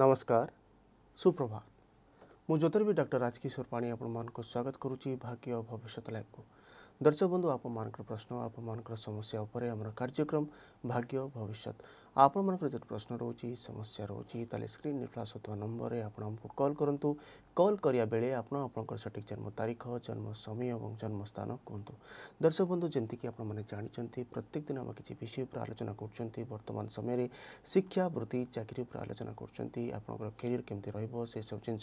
नमस्कार सुप्रभात ମୁଁ ଜ୍ୟୋତିର୍ବି ଡକ୍ଟର ରାଜକିଶୋର ପାଣି ଆପଣମାନଙ୍କୁ ସ୍ୱାଗତ କରୁଛି ଭାଗ୍ୟ ଓ ଭବିଷ୍ୟତ ଲାଇଭ୍କୁ ଦର୍ଶକ ବନ୍ଧୁ ଆପଣମାନଙ୍କର ପ୍ରଶ୍ନ ଆପଣମାନଙ୍କର ସମସ୍ୟା ଉପରେ ଆମର କାର୍ଯ୍ୟକ୍ରମ ଭାଗ୍ୟ ଭବିଷ୍ୟତ आपण मन जो प्रश्न रोज समस्या रोचे स्क्रीन फ्लाश होता तो नंबर में आपको कल करूँ कल करा बेले आपर सठिक जन्म तारीख जन्म समय और जन्मस्थान कहतु दर्शक बंधु जमीक आपने प्रत्येक दिन आम किसी विषय पर आलोचना करतमान समय शिक्षा वृत्ति चाकरी पर आलोचना करियर केमी रोसब जिन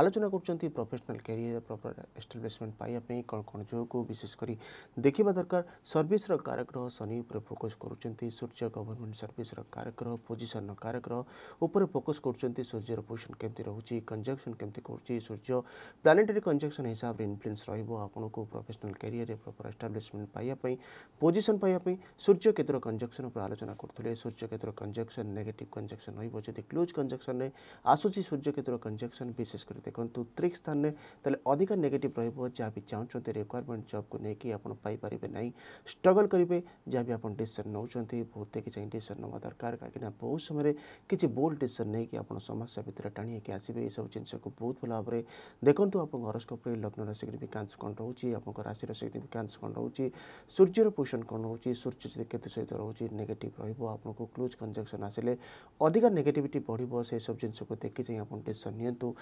आलोचना कर प्रफेसनाल क्यारिययर प्रपर एस्टाब्लीशमेंट पाइप कौन कौन जो को विशेषकर देखा दरकार सर्विस कारग्रह शनि फोकस कर सूर्य गवर्नमेंट सर्विस सर्विस कारक्रह पोजिशन कारक्रह फोकस कर सूर्यर पोजिशन केमती रोचे कंजक्शन केमती कर सूर्य प्लानेटरी कंजक्शन हिसाब से इनफ्लुएंस रोन आपको प्रफेसनाल कैरियर प्रपर एस्टाब्लीशमेंट पाइबा पोजिशन पाइबा सूर्य केतुर कंजक्शन पर आलोचना करते सूर्य केतुर कंजक्शन नेगेट कंजक्शन रही क्लोज कंजक्शन में आसूसी सूर्य केतुर कंजक्शन विशेषकर देखो त्रिक स्थान में अधिक नेगेट रोक जहाँ भी चाहते रिक्वयरमेंट जब कुछ नहीं कि आप स्ट्रगल करेंगे जहाँ भी आप डिशन नौ बहुत देखिए चाहिए डिशन नौ होगा दरकार कहीं बहुत समय किसी बोल्ड डिशन नहीं कि आप समस्या भितर टाणी कि आसपे ये सब जिनस को बहुत भल भाव में देखो आप हरस्कोप्रे लग्न सिग्निफिकान्स कौन रोचे आप राशि सिग्निफिकान्स कौन रोज सूर्यर पोषण कौन रोज सूर्य जो के सहित रोज नेगेट रोक को क्लोज कंजक्शन आसे अधिक नेगेटिविट बढ़ सब जिनस को देखे जाए आप डिशन निंतु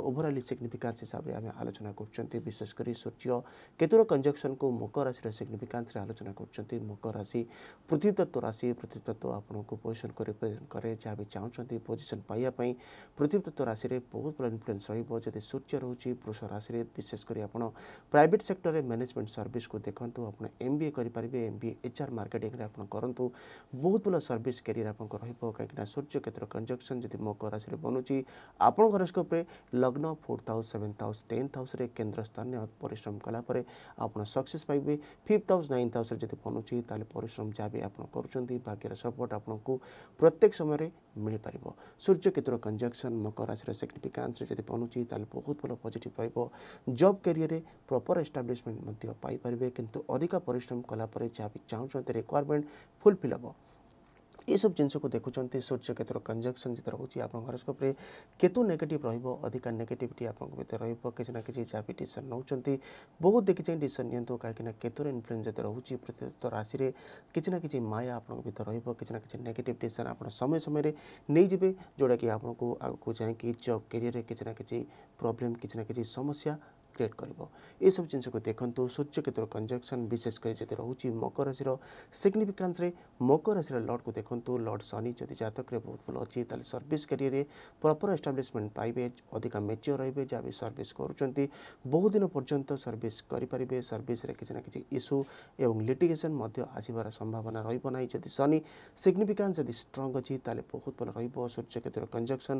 ओभराल सिग्निफिकान्स हिसाब से आम आलोचना करशेषकर सूर्य केतुर कंजक्शन को मकर राशि सिग्निफिकान्स आलोचना कर मकर राशि पृथ्वी तत्व राशि पृथ्वी तत्व आप ଆପଣଙ୍କୁ ପୋଜିସନ୍ ରିପ୍ରେଜେଣ୍ଟ କରେ ଯାହା ବି ଚାହୁଁଛନ୍ତି ପୋଜିସନ୍ ପାଇବା ପାଇଁ ପୃଥିବୀ ତତ୍ତ୍ୱ ରାଶିରେ ବହୁତ ବଡ଼ ଇନଫ୍ଲୁଏନ୍ସ ରହିବ ଯଦି ସୂର୍ଯ୍ୟ ରହୁଛି ବୃଷ ରାଶିରେ ବିଶେଷ କରି ଆପଣ ପ୍ରାଇଭେଟ୍ ସେକ୍ଟରରେ ମ୍ୟାନେଜମେଣ୍ଟ ସର୍ଭିସକୁ ଦେଖନ୍ତୁ ଆପଣ ଏମ୍ ବି ଏ କରିପାରିବେ ଏମ୍ ବି ଏ ଏଚ୍ଆର୍ ମାର୍କେଟିଂରେ ଆପଣ କରନ୍ତୁ ବହୁତ ଭଲ ସର୍ଭିସ୍ କ୍ୟାରିୟର ଆପଣଙ୍କର ରହିବ କାହିଁକିନା ସୂର୍ଯ୍ୟ କ୍ଷେତ୍ର କଞ୍ଜକ୍ସନ୍ ଯଦି ମକର ରାଶିରେ ବନୁଛି ଆପଣଙ୍କ ହରସ୍କୋପ୍ରେ ଲଗ୍ନ fourth house seventh house tenth ହାଉସ୍ରେ କେନ୍ଦ୍ର ସ୍ଥାନରେ ପରିଶ୍ରମ କଲା ପରେ ଆପଣ ସକ୍ସେସ୍ ପାଇବେ ଫିଫ୍ଥ ହାଉସ୍ ନାଇନ୍ଥ ହାଉସ୍ରେ ଯଦି ବନୁଛି ତାହେଲେ ପରିଶ୍ରମ ଯାହା ବି ଆପଣ କରୁଛନ୍ତି ଭାଗ୍ୟର ସପୋର୍ଟ আপনক প্রত্যেক সময় রে মিলি পারিবো সূর্য কিত্র কনজাংশন মকর রাশি রে সিগনিফিক্যান্স যদি পন উচিত তাহলে বহুত বড় পজিটিভ পাইব জব ক্যারিয়ার এ প্রপার এস্টাবলিশমেন্ট মধ্যে পাই পারবে কিন্তু অধিক পরিশ্রম করা পরে যা কিছু চাওছত রিকয়ারমেন্ট ফুলফিল হবো सब जिन देखुं सूर्य केतुर कंजक्शन जो रोच हरस्कोप केतु नेगेट रोक अधिका नेगेटिट आप रही ना कि जहाँ भी डिसन नौ बहुत देखी चाहिए डिसन नि कहीं केतुर इनफ्लुएंस जो रोचे प्रत्येक राशि किसी ना कि माया आप रोक ना कि नेगेट डिसन आप समय समय नहींजे जोटा कि आपको आगे जाए कि जब कैरियर में किसी ना कि प्रोब्लेम किसी ना कि समस्या ক্রিয়েট করব এইসব জিনিসকে দেখুন সূর্যকেতুর কনজঙ্কশন বিশেষ করে যদি রয়েছে মকর রাশির সিগনিফিকান্সে মকর রাশির লর্ডকে দেখুন লর্ড শনি যদি জাতকরে বহুত ভালো অছি তাহলে সর্ভিস ক্যারিয়ারে প্রপর এস্টাবলিশমেন্ট পাইবে অধিক মেচিওর রহবে যা বি সর্ভিস করছেন বহুদিন পর্যন্ত সর্ভিস করে সর্ভিসে কিছু না কিছু ইস্যু এবং লিটিগেসন আসবার সম্ভাবনা রহব না যদি শনি সিগনিফিকান্স যদি স্ট্রং অছি তাহলে বহুত ভালো রহব সূর্যকেতুর কনজঙ্কশন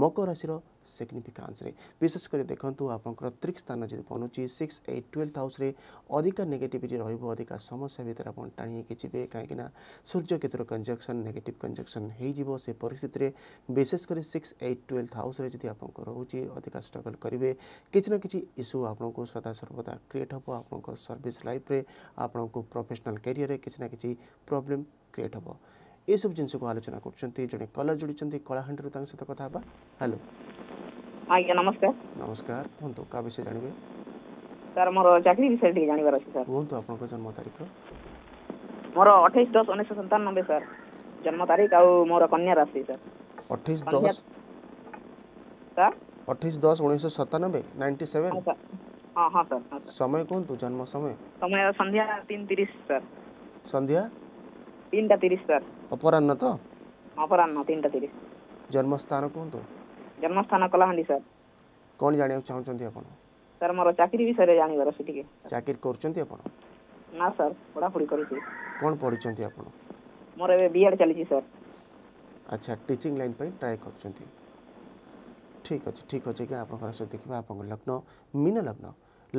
মকর রাশির সিগনিফিকান্সে বিশেষ করে দেখুন আপনার ত্রিক স্থান ସ୍ଥାନ ଯଦି ପହଞ୍ଚୁଛି ସିକ୍ସ ଏଇଟ୍ ଟୁଏଲ୍ଭ ହାଉସ୍ରେ ଅଧିକା ନେଗେଟିଭିଟି ରହିବ ଅଧିକା ସମସ୍ୟା ଭିତରେ ଆପଣ ଟାଣି ହେଇକି ଯିବେ କାହିଁକିନା ସୂର୍ଯ୍ୟ କେତୁର କଞ୍ଜକ୍ସନ୍ ନେଗେଟିଭ୍ କଞ୍ଜକ୍ସନ୍ ହେଇଯିବ ସେ ପରିସ୍ଥିତିରେ ବିଶେଷ କରି ସିକ୍ସ ଏଇଟ୍ ଟୁଏଲ୍ଭ ହାଉସ୍ରେ ଯଦି ଆପଣଙ୍କ ରହୁଛି ଅଧିକା ଷ୍ଟ୍ରଗଲ୍ କରିବେ କିଛି ନା କିଛି ଇସ୍ୟୁ ଆପଣଙ୍କୁ ସଦାସର୍ବଦା କ୍ରିଏଟ୍ ହେବ ଆପଣଙ୍କ ସର୍ଭିସ୍ ଲାଇଫ୍ରେ ଆପଣଙ୍କୁ ପ୍ରଫେସନାଲ୍ କ୍ୟାରିୟର୍ରେ କିଛି ନା କିଛି ପ୍ରୋବ୍ଲେମ୍ କ୍ରିଏଟ୍ ହେବ ଏସବୁ ଜିନିଷକୁ ଆଲୋଚନା କରୁଛନ୍ତି ଜଣେ କଲର୍ ଯୋଡ଼ିଛନ୍ତି କଳାହାଣ୍ଡିରୁ ତାଙ୍କ ସହିତ କଥା ହେବା ହ୍ୟାଲୋ ଆଜ୍ଞା ନମସ୍କାର ନମସ୍କାର କୁହନ୍ତୁ କାହା ବିଷୟ ଜାଣିବେ ସାର୍ ମୋର ଚାକିରି ବିଷୟରେ ଟିକେ ଜାଣିବାର ଅଛି ସାର୍ କୁହନ୍ତୁ ଆପଣଙ୍କ ଜନ୍ମ ତାରିଖ ମୋର ଅଠେଇଶ ଦଶ ଉଣେଇଶହ ସତାନବେ ସାର୍ ଜନ୍ମ ତାରିଖ ଆଉ ମୋର କନ୍ୟା ରାଶି ସାର୍ ଅଠେଇଶ ଦଶ ସାର୍ ଅଠେଇଶ ଦଶ ଉଣେଇଶହ ସତାନବେ ନାଇଣ୍ଟି ସେଭେନ୍ ହଁ ହଁ ସାର୍ ସମୟ କୁହନ୍ତୁ ଜନ୍ମ ସମୟ ସମୟ ସନ୍ଧ୍ୟା ତିନି ତିରିଶ ସାର୍ ସନ୍ଧ୍ୟା ତିନିଟା ତିରିଶ ସାର୍ ଅପରାହ୍ନ ତ ଅପରାହ୍ନ ତିନିଟା ତିରିଶ ଜନ୍ମସ୍ଥାନ କୁହନ୍ତୁ ଜନ୍ମସ୍ଥାନ କଲାହାଣ୍ଡି ସାର୍ କ'ଣ ଜାଣିବାକୁ ଚାହୁଁଛନ୍ତି ଆପଣ ସାର୍ ମୋର ଚାକିରି ବିଷୟରେ ଜାଣିବାର ଅଛି ଟିକେ ଚାକିରି କରୁଛନ୍ତି ଆପଣ ନା ସାର୍ ପଢ଼ାପଢ଼ି କରୁଛି କ'ଣ ପଢ଼ିଛନ୍ତି ଆପଣ ମୋର ଏବେ ବି ଏଡ଼୍ ଚାଲିଛି ସାର୍ ଆଚ୍ଛା ଟିଚିଂ ଲାଇନ୍ ପାଇଁ ଟ୍ରାଏ କରୁଛନ୍ତି ଠିକ୍ ଅଛି ଠିକ୍ ଅଛି ଆଜ୍ଞା ଆପଣଙ୍କର ସହିତ ଦେଖିବା ଆପଣଙ୍କ ଲଗ୍ନ ମୀନ ଲଗ୍ନ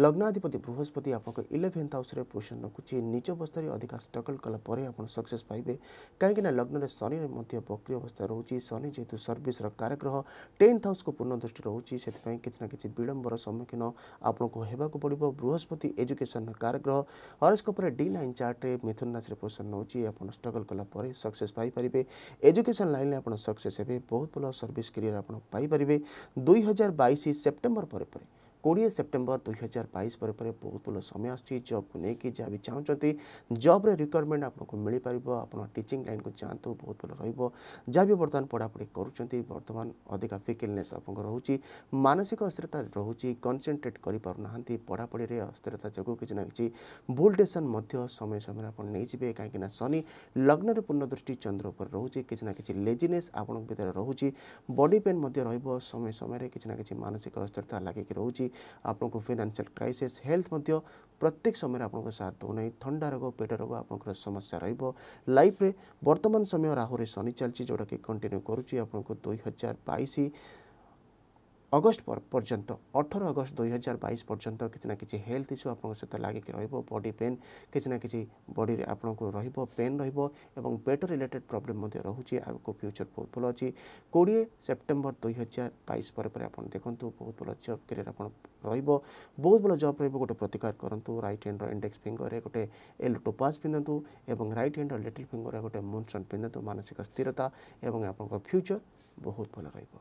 ଲଗ୍ନାଧିପତି ବୃହସ୍ପତି ଆପଣଙ୍କ ଇଲେଭେନ୍ଥ ହାଉସ୍ରେ ପୋଜିସନ୍ ରଖୁଛି ନିଜ ଅବସ୍ଥାରେ ଅଧିକା ଷ୍ଟ୍ରଗଲ୍ କଲା ପରେ ଆପଣ ସକ୍ସେସ୍ ପାଇବେ କାହିଁକିନା ଲଗ୍ନରେ ଶନି ମଧ୍ୟ ବକ୍ରି ଅବସ୍ଥା ରହୁଛି ଶନି ଯେହେତୁ ସର୍ଭିସ୍ର କାରଗ୍ରହ ଟେନ୍ଥ ହାଉସ୍କୁ ପୂର୍ଣ୍ଣ ଦୃଷ୍ଟି ରହୁଛି ସେଥିପାଇଁ କିଛି ନା କିଛି ବିଳମ୍ବର ସମ୍ମୁଖୀନ ଆପଣଙ୍କୁ ହେବାକୁ ପଡ଼ିବ ବୃହସ୍ପତି ଏଜୁକେସନ୍ର କାରଗ୍ରହ ହରସ୍କୋପରେ ଡି ନାଇନ୍ ଚାର୍ଟରେ ମିଥୁନ ରାଶିରେ ପୋଜିସନ୍ ନେଉଛି ଆପଣ ଷ୍ଟ୍ରଗଲ୍ କଲା ପରେ ସକ୍ସେସ୍ ପାଇପାରିବେ ଏଜୁକେସନ୍ ଲାଇନ୍ରେ ଆପଣ ସକ୍ସେସ୍ ହେବେ ବହୁତ ଭଲ ସର୍ଭିସ୍ କ୍ୟାରିୟର୍ ଆପଣ ପାଇପାରିବେ ଦୁଇ ହଜାର ବାଇଶ ସେପ୍ଟେମ୍ବର ପରେ ପରେ কোড়িয়ে সেপ্টেম্বর দুই হাজার বাইশ পরে পরে বহুত ভাল সময় আসছে জবকু নেই যা বি চাহুমান জব্রে রিক্রুটমেন্ট আপনার মিপার আপনার টিচিং লাইন কু যাতে বহুত ভাল রহব যা বি বর্তমান পড়াপড়ি করছেন বর্তমান অধিকা ফিকিলনেস আপনার রয়েছে মানসিক অস্থিরতা রয়েছে কনসেনট্রেট করে পু না পড়াপড়ি অস্থিরতা যোগ কিছু না কিছু ভুল ডিসিশন সময় সময় আপনার নিয়ে যাবে কিনা শনি লগ্নরে পূর্ণ দৃষ্টি চন্দ্র উপরে রয়েছে কিছু না কিছু লেজিনেস আপনার ভিতরে রয়েছে বডি পেন রহব সময় সময় কিছু না কিছু মানসিক অস্থিরতা লাগিকি রয়েছে আপলক ফিনান্সিয়াল ক্রাইসিস হেলথ মধ্য প্রত্যেক সময় আপোনক সাথ তো নাই ঠান্ডা লাগব পেট লাগব আপোনক সমস্যা রইব লাইভ রে বর্তমান সময় রাহু রে শনি চলছি জোড়া কে কন্টিনিউ করুছি আপোনক 2022 ଅଗଷ୍ଟ ପର୍ଯ୍ୟନ୍ତ ଅଠର ଅଗଷ୍ଟ ଦୁଇ ହଜାର ବାଇଶ ପର୍ଯ୍ୟନ୍ତ କିଛି ନା କିଛି ହେଲ୍ଥ ଇସ୍ୟୁ ଆପଣଙ୍କ ସହିତ ଲାଗିକି ରହିବ ବଡି ପେନ୍ କିଛି ନା କିଛି ବଡିରେ ଆପଣଙ୍କୁ ରହିବ ପେନ୍ ରହିବ ଏବଂ ପେଟ ରିଲେଟେଡ଼ ପ୍ରୋବ୍ଲେମ୍ ମଧ୍ୟ ରହୁଛି ଆଗକୁ ଫ୍ୟୁଚର୍ ବହୁତ ଭଲ ଅଛି କୋଡ଼ିଏ ସେପ୍ଟେମ୍ବର ଦୁଇ ହଜାର ବାଇଶ ପରେ ପରେ ଆପଣ ଦେଖନ୍ତୁ ବହୁତ ଭଲ ଜବ୍ କ୍ୟାରିୟର ଆପଣ ରହିବ ବହୁତ ଭଲ ଜବ୍ ରହିବ ଗୋଟେ ପ୍ରତିକାର କରନ୍ତୁ ରାଇଟ୍ ହ୍ୟାଣ୍ଡର ଇଣ୍ଡେକ୍ସ ଫିଙ୍ଗରରେ ଗୋଟେ ଏଲ୍ ଟୋପାସ୍ ପିନ୍ଧନ୍ତୁ ଏବଂ ରାଇଟ୍ ହ୍ୟାଣ୍ଡର ଲିଟିଲ୍ ଫିଙ୍ଗରରେ ଗୋଟେ ମୁନସନ୍ ପିନ୍ଧନ୍ତୁ ମାନସିକ ସ୍ଥିରତା ଏବଂ ଆପଣଙ୍କ ଫ୍ୟୁଚର୍ ବହୁତ ଭଲ ରହିବ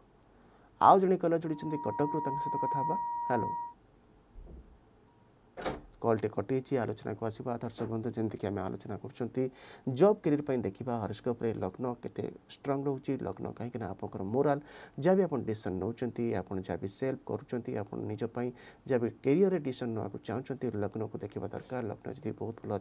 ଆଉ ଜଣେ କଲର୍ ଯୋଡ଼ିଛନ୍ତି କଟକରୁ ତାଙ୍କ ସହିତ କଥା ହେବା ହ୍ୟାଲୋ কলটি কটিয়েছি আলোচনাকে আসবা দর্শক বন্ধু যেমি আমি আলোচনা করছেন জব কেরিয়ার পাই দেখা হরস্কোপে লগ্ন কেতে স্ট্রং রয়েছে লগ্ন কিনা আপনার মোরাল যা বি আপনার ডিসিশন নেছেন আপনার যা বি সেল্ফ করছেন আপনার নিজপাই যা বি কেরিয়ারে ডিসিশন নেওয়া চাহুন লগ্নকে দেখা দরকার লগ্ন যদি বহুত ভাল অ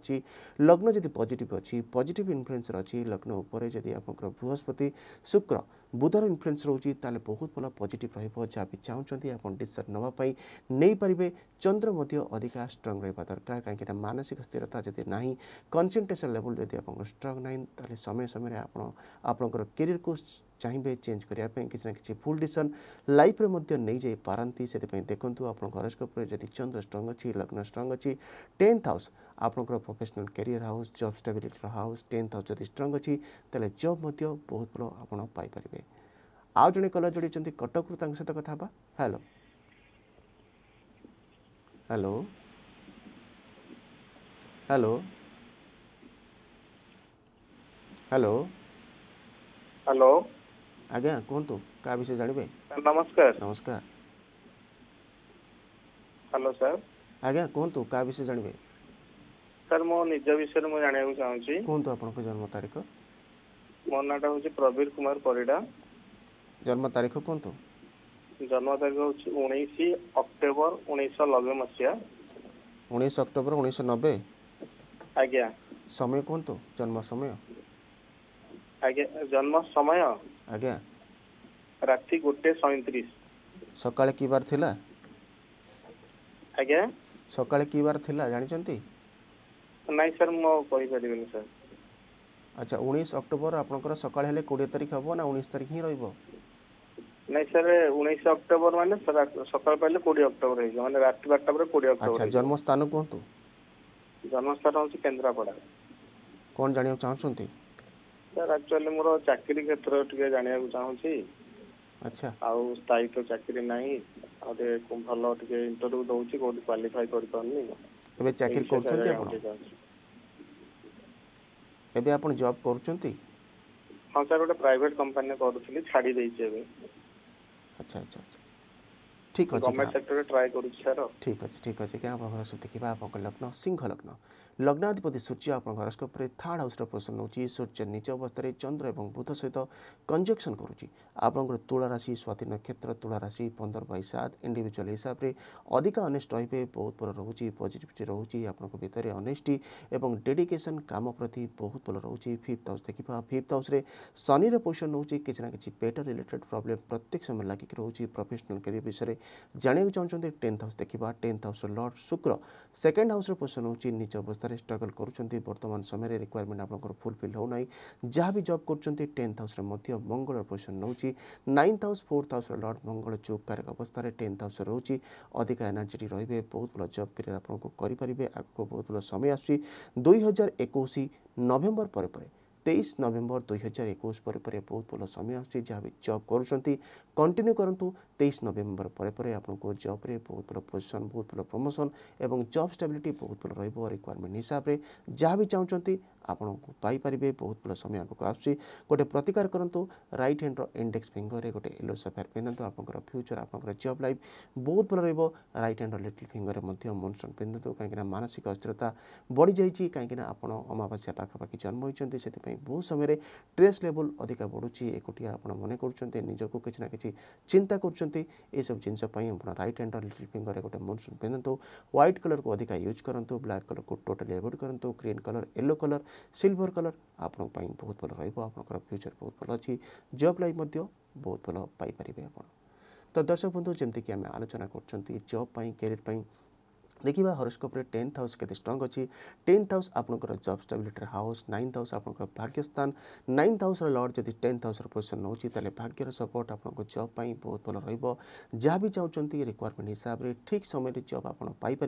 লগ্ন যদি পজিটিভ অ পজিটিভ ইনফ্লুয়েন্সর অ লগ্ন উপরে যদি আপনার বৃহস্পতি শুক্র বুধর ইনফ্লুয়েন্স রয়েছে তাহলে বহুত ভাল পজিটিভ রহব যা বি চাহুন আপনার ডিসিশন নেওয়া নেই পারে চন্দ্র মধ্য অধিকা স্ট্রং ରହିବା ଦରକାର କାହିଁକିନା ମାନସିକ ସ୍ଥିରତା ଯଦି ନାହିଁ କନସେନ୍ଟ୍ରେସନ୍ ଲେଭଲ୍ ଯଦି ଆପଣଙ୍କର ଷ୍ଟ୍ରଙ୍ଗ ନାହିଁ ତାହେଲେ ସମୟ ସମୟରେ ଆପଣ ଆପଣଙ୍କର କ୍ୟାରିୟରକୁ ଚାହିଁବେ ଚେଞ୍ଜ କରିବା ପାଇଁ କିଛି ନା କିଛି ଭୁଲ ଡିସିସନ୍ ଲାଇଫ୍ରେ ମଧ୍ୟ ନେଇଯାଇ ପାରନ୍ତି ସେଥିପାଇଁ ଦେଖନ୍ତୁ ଆପଣଙ୍କ ହରସ୍କୋପରେ ଯଦି ଚନ୍ଦ୍ର ଷ୍ଟ୍ରଙ୍ଗ ଅଛି ଲଗ୍ନ ଷ୍ଟ୍ରଙ୍ଗ ଅଛି ଟେନ୍ଥ ହାଉସ୍ ଆପଣଙ୍କର ପ୍ରଫେସନାଲ୍ କ୍ୟାରିୟର ହାଉସ୍ ଜବ୍ ଷ୍ଟାବିଲିଟିର ହାଉସ୍ ଟେନ୍ଥ ହାଉସ୍ ଯଦି ଷ୍ଟ୍ରଙ୍ଗ ଅଛି ତାହେଲେ ଜବ୍ ମଧ୍ୟ ବହୁତ ଭଲ ଆପଣ ପାଇପାରିବେ ଆଉ ଜଣେ କଲର୍ ଯୋଡ଼ିଛନ୍ତି କଟକରୁ ତାଙ୍କ ସହିତ କଥା ହେବା hello hello hello hello hello ଆଜ୍ଞା କୁହନ୍ତୁ କାହା ବିଷୟ ଜାଣିବେ ନମସ୍କାର ନମସ୍କାର ହ୍ୟାଲୋ ସାର୍ ଆଜ୍ଞା କୁହନ୍ତୁ କାହା ବିଷୟ ଜାଣିବେ ସାର୍ ମୋ ନିଜ ବିଷୟରେ ମୁଁ ଜାଣିବାକୁ ଚାହୁଁଛି କୁହନ୍ତୁ ଆପଣଙ୍କ ଜନ୍ମ ତାରିଖ ମୋ ନାଁଟା ହେଉଛି ପ୍ରବୀର କୁମାର ପରିଡ଼ା ଜନ୍ମ ତାରିଖ କୁହନ୍ତୁ ଜନ୍ମ ତାରିଖ ହେଉଛି ଉଣେଇଶ ଅକ୍ଟୋବର ଉଣେଇଶହ ନବେ ମସିହା ଉଣେଇଶ ଅକ୍ଟୋବର ଉଣେଇଶହ ନବେ ଆଜ୍ଞା ସମୟ କୁହନ୍ତୁ ଜନ୍ମ ସମୟ ଆଜ୍ଞା ଜନ୍ମ ସମୟ ଆଜ୍ଞା ରାତି ଗୋଟେ ସଇଁତିରିଶ ସକାଳେ କି ବାର ଥିଲା ଆଜ୍ଞା ସକାଳେ କି ବାର ଥିଲା ଜାଣିଛନ୍ତି ନାଇଁ ସାର୍ ମୁଁ କହିପାରିବିନି ସାର୍ ଆଚ୍ଛା ଉଣେଇଶ ଅକ୍ଟୋବର ଆପଣଙ୍କର ସକାଳ ହେଲେ କୋଡ଼ିଏ ତାରିଖ ହେବ ନା ଉଣେଇଶ ତାରିଖ ହିଁ ରହିବ ନାଇଁ ସାର୍ ଉଣେଇଶ ଅକ୍ଟୋବର ମାନେ ସକାଳ ପାଇଲେ କୋଡ଼ିଏ ଅକ୍ଟୋବର ହେଇଯିବ ମାନେ ରାତି ବାରଟା ପରେ କୋଡ଼ିଏ ଅକ୍ଟୋବର ଆଚ୍ଛା ଜନ୍ମସ୍ଥାନ କୁହନ୍ତୁ ଜନ୍ମସ୍ଥାନ ହେଉଛି କେନ୍ଦ୍ରାପଡ଼ା କ'ଣ ଜାଣିବାକୁ ଚାହୁଁଛନ୍ତି ସାର୍ ଆକ୍ଚୁଆଲି ମୋର ଚାକିରି କ୍ଷେତ୍ର ଟିକେ ଜାଣିବାକୁ ଚାହୁଁଛି ଆଚ୍ଛା ଆଉ ସ୍ଥାୟୀ ତ ଚାକିରି ନାହିଁ ଆଉ ଟିକେ ଭଲ ଟିକେ ଇଣ୍ଟରଭ୍ୟୁ ଦଉଛି କୋଉଠି କ୍ୱାଲିଫାଇ କରିପାରୁନି ଏବେ ଚାକିରି କରୁଛନ୍ତି ଆପଣ ଏବେ ଆପଣ ଜବ୍ କରୁଛନ୍ତି ହଁ ସାର୍ ଗୋଟେ ପ୍ରାଇଭେଟ୍ କମ୍ପାନୀରେ କରୁଥିଲି ଛାଡ଼ି ଦେଇଛି ଏବେ ଆଚ୍ଛା ଆଚ୍ଛା ঠিক আছে কমপ্লিট সেক্টরে ট্রাই করুছি স্যার ঠিক আছে ঠিক আছে কি পাবো সূচি কি পাবো লক্ষ্ণ সিংহ লক্ষ্ণ লগ্নপতি সূচি আপোনক রাশি ওপরে থার্ড হাউসৰ পজিশন আছে সূৰ্য নিচে অৱস্থাতে চন্দ্ৰ আৰু বুধ সৈতে কনজাংশন কৰুছি আপোনক তুলা ৰাশি স্বাতী নক্ষত্র তুলা ৰাশি 15 27 ইনডিভিজুৱেল হিচাপৰে অধিক অনেষ্ট ৰে বহুত পৰ ৰহুছি পজিটিভিটি ৰহুছি আপোনক ভিতৰে অনেষ্টী আৰু ডেডিকেশন কাম প্ৰতি বহুত পৰ ৰহুছি ফिफ्थ হাউস দেখিবা ফिफ्थ হাউসৰে শনিৰ পজিশন আছে কিছনা কিছ পেটা ৰিলেটেড প্ৰবলেম প্ৰত্যেক সময় লাগি ৰহুছি প্ৰফেশional কেৰিয়া বিচাৰে ଜାଣିବାକୁ ଚାହୁଁଛନ୍ତି ଟେନ୍ଥ ହାଉସ୍ ଦେଖିବା ଟେନ୍ଥ ହାଉସ୍ର ଲର୍ଡ଼ ଶୁକ୍ର ସେକେଣ୍ଡ ହାଉସ୍ର ପୋଜିସନ୍ ହେଉଛି ନିଜ ଅବସ୍ଥାରେ ଷ୍ଟ୍ରଗଲ୍ କରୁଛନ୍ତି ବର୍ତ୍ତମାନ ସମୟରେ ରିକ୍ୱାରମେଣ୍ଟ ଆପଣଙ୍କର ଫୁଲଫିଲ୍ ହେଉନାହିଁ ଯାହା ବି ଜବ୍ କରୁଛନ୍ତି ଟେନ୍ଥ ହାଉସ୍ରେ ମଧ୍ୟ ମଙ୍ଗଳର ପୋଜିସନ୍ ନେଉଛି ନାଇନ୍ଥ ହାଉସ୍ ଫୋର୍ଥ ହାଉସ୍ର ଲର୍ଡ଼ ମଙ୍ଗଳ ଯୋଗକାରକ ଅବସ୍ଥାରେ ଟେନ୍ଥ ହାଉସ୍ରେ ରହୁଛି ଅଧିକା ଏନର୍ଜେଟିକ୍ ରହିବେ ବହୁତ ଭଲ ଜବ୍ କ୍ୟାରିୟର ଆପଣଙ୍କୁ କରିପାରିବେ ଆଗକୁ ବହୁତ ଭଲ ସମୟ ଆସୁଛି ଦୁଇ ହଜାର ଏକୋଇଶ ନଭେମ୍ବର ପରେ ପରେ তেইশ নভেম্বর দুই হଜାର ଏକୋଇଶ ପରେ ପରେ ବହୁତ ଭଲ ସମୟ ଆସୁଛି ଯାହା ବି ଜବ୍ କରୁଛନ୍ତି କଣ୍ଟିନ୍ୟୁ କରନ୍ତୁ ତେଇଶ ନଭେମ୍ବର ପରେ ପରେ ଆପଣଙ୍କୁ ଜବ୍ରେ ବହୁତ ଭଲ ପୋଜିସନ୍ ବହୁତ ଭଲ ପ୍ରମୋସନ୍ ଏବଂ ଜବ୍ ଷ୍ଟାବିଲିଟି ବହୁତ ଭଲ ରହିବ ରିକ୍ୱାରମେଣ୍ଟ ହିସାବରେ ଯାହା ବି ଚାହୁଁଛନ୍ତି ଆପଣଙ୍କୁ ପାଇପାରିବେ ବହୁତ ଭଲ ସମୟ ଆଗକୁ ଆସୁଛି ଗୋଟେ ପ୍ରତିକାର କରନ୍ତୁ ରାଇଟ୍ ହ୍ୟାଣ୍ଡର ଇଣ୍ଡେକ୍ସ ଫିଙ୍ଗରରେ ଗୋଟେ ୟେଲୋ ସଫେୟାର ପିନ୍ଧନ୍ତୁ ଆପଣଙ୍କର ଫ୍ୟୁଚର୍ ଆପଣଙ୍କର ଜବ୍ ଲାଇଫ୍ ବହୁତ ଭଲ ରହିବ ରାଇଟ୍ ହ୍ୟାଣ୍ଡର ଲିଟିଲ୍ ଫିଙ୍ଗରରେ ମଧ୍ୟ ମନଷ୍ଟୋନ୍ ପିନ୍ଧନ୍ତୁ କାହିଁକିନା ମାନସିକ ଅସ୍ଥିରତା ବଢ଼ିଯାଇଛି କାହିଁକିନା ଆପଣ ଅମାବାସ୍ୟା ପାଖାପାଖି ଜନ୍ମ ହୋଇଛନ୍ତି ସେଥିପାଇଁ ବହୁତ ସମୟରେ ଷ୍ଟ୍ରେସ୍ ଲେବୁଲ୍ ଅଧିକା ବଢ଼ୁଛି ଏକୁଟିଆ ଆପଣ ମନେ କରୁଛନ୍ତି ନିଜକୁ କିଛି ନା କିଛି ଚିନ୍ତା କରୁଛନ୍ତି ଏସବୁ ଜିନିଷ ପାଇଁ ଆପଣ ରାଇଟ୍ ହ୍ୟାଣ୍ଡର ଲିଟିଲ୍ ଫିଙ୍ଗରରେ ଗୋଟେ ମନସୁନ୍ ପିନ୍ଧନ୍ତୁ ହ୍ୱାଇଟ୍ କଲର୍କୁ ଅଧିକା ୟୁଜ୍ କରନ୍ତୁ ବ୍ଲାକ୍ କଲର୍କୁ ଟୋଟାଲି ଆଭଏଡ଼୍ କରନ୍ତୁ green colour yellow colour silver colour ଆପଣଙ୍କ ପାଇଁ ବହୁତ ଭଲ ରହିବ ଆପଣଙ୍କର ଫ୍ୟୁଚର୍ ବହୁତ ଭଲ ଅଛି ଜବ୍ ଲାଇଫ୍ ମଧ୍ୟ ବହୁତ ଭଲ ପାଇପାରିବେ ଆପଣ ତ ଦର୍ଶକ ବନ୍ଧୁ ଯେମିତିକି ଆମେ ଆଲୋଚନା କରୁଛନ୍ତି ଜବ୍ ପାଇଁ କ୍ୟାରିୟର୍ ପାଇଁ देखिए हरोस्कोप्रे टेन्थ हाउस के स्ट्रंग अच्छी टेन्थ हाउस आपंकर जब स्टाबिलिटर हाउस नाइन्थ हाउस आपंकर भाग्यस्थान नाइन्थ हाउस लर्ड जब टेन्थ हाउस पोजिशन नौचे भाग्यर सपोर्ट आपको जब बहुत भल रहा भी चाहूँ रिक्वयरमेंट हिसाब से ठीक समय जब आपर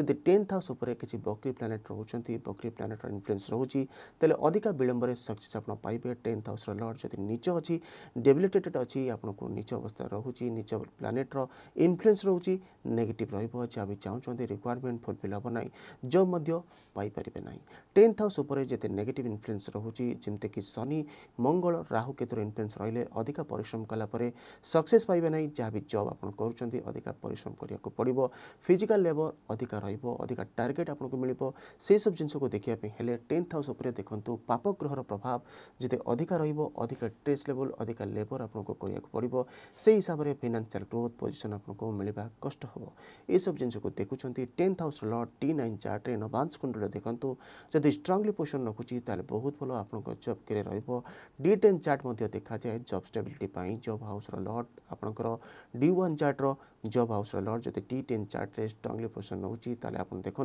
जदि टेन्थ हाउस किसी बकरी प्लानेट रोच्च बकरी प्लानेटर इनफ्लुएंस रोचे तेल अधिका विलंबर सक्सेस आपे टेन्थ हाउस लर्ड जदि निज अच्छी डेबिलिटेटेड अच्छी आपको निज अवस्था रोचे निज प्लानेटर इनफ्लुएंस रोचे नेगेटिव रहा भी चाहूँ ଯଦି ରିକ୍ୱାରମେଣ୍ଟ ଫୁଲଫିଲ୍ ହେବ ନାହିଁ ଜବ୍ ମଧ୍ୟ ପାଇପାରିବେ ନାହିଁ ଟେନ୍ଥ ହାଉସ୍ ଉପରେ ଯେତେ ନେଗେଟିଭ୍ ଇନଫ୍ଲୁଏନ୍ସ ରହୁଛି ଯେମିତିକି ଶନି ମଙ୍ଗଳ ରାହୁ କେତୁର ଇନଫ୍ଲୁଏନ୍ସ ରହିଲେ ଅଧିକା ପରିଶ୍ରମ କଲା ପରେ ସକ୍ସେସ୍ ପାଇବେ ନାହିଁ ଯାହା ବି ଜବ୍ ଆପଣ କରୁଛନ୍ତି ଅଧିକା ପରିଶ୍ରମ କରିବାକୁ ପଡ଼ିବ ଫିଜିକାଲ୍ ଲେବର୍ ଅଧିକା ରହିବ ଅଧିକା ଟାର୍ଗେଟ୍ ଆପଣଙ୍କୁ ମିଳିବ ସେସବୁ ଜିନିଷକୁ ଦେଖିବା ପାଇଁ ହେଲେ ଟେନ୍ଥ ହାଉସ୍ ଉପରେ ଦେଖନ୍ତୁ ପାପ ଗ୍ରହର ପ୍ରଭାବ ଯେତେ ଅଧିକା ରହିବ ଅଧିକା ଷ୍ଟ୍ରେସ୍ ଲେବଲ୍ ଅଧିକା ଲେବର୍ ଆପଣଙ୍କୁ କରିବାକୁ ପଡ଼ିବ ସେହି ହିସାବରେ ଫିନାନ୍ସିଆଲ୍ ଗ୍ରୋଥ୍ ପୋଜିସନ୍ ଆପଣଙ୍କୁ ମିଳିବା କଷ୍ଟ ହେବ ଏସବୁ ଜିନିଷକୁ ଦେଖୁଛନ୍ତି tenth house lord D nine chart नवांश कुंडल देखो जदि स्ट्रंगली पोजिशन रखुच्चे बहुत भल आप जब कैरियर डी टेन चार्ट देखा जाए जब स्टेबिलिटी जब हाउस लड आप डी ओन जब हाउस लड जब D ten chart strongly position रोचे आप देखो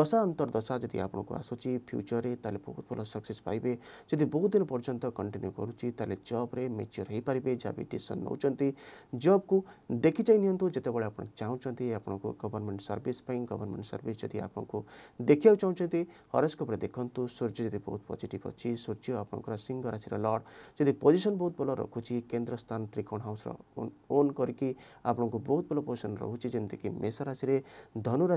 दशा अंतर्दशा जब आपको आसूसी फ्यूचर में तेल बहुत भल सक्से पाए जदि बहुत दिन पर्यटन कंटिन्यू करुच्चे जब्रे मेच्योर हो पारे जहाँ भी डिशन नौ जब कु देखी चाहिए जो आप चाहते आप government service service government service जदि आपको देखा चाहते हरस्कोप देखो सूर्य जब बहुत पजिट अच्छी सूर्य आपंकर सिंह राशि लर्ड जदि पोजिशन बहुत भल रखुच्छी केन्द्र स्थान त्रिकोण हाउस ओन करके आपको बहुत भल पोजिशन रोचे जमीक मेष राशि धनु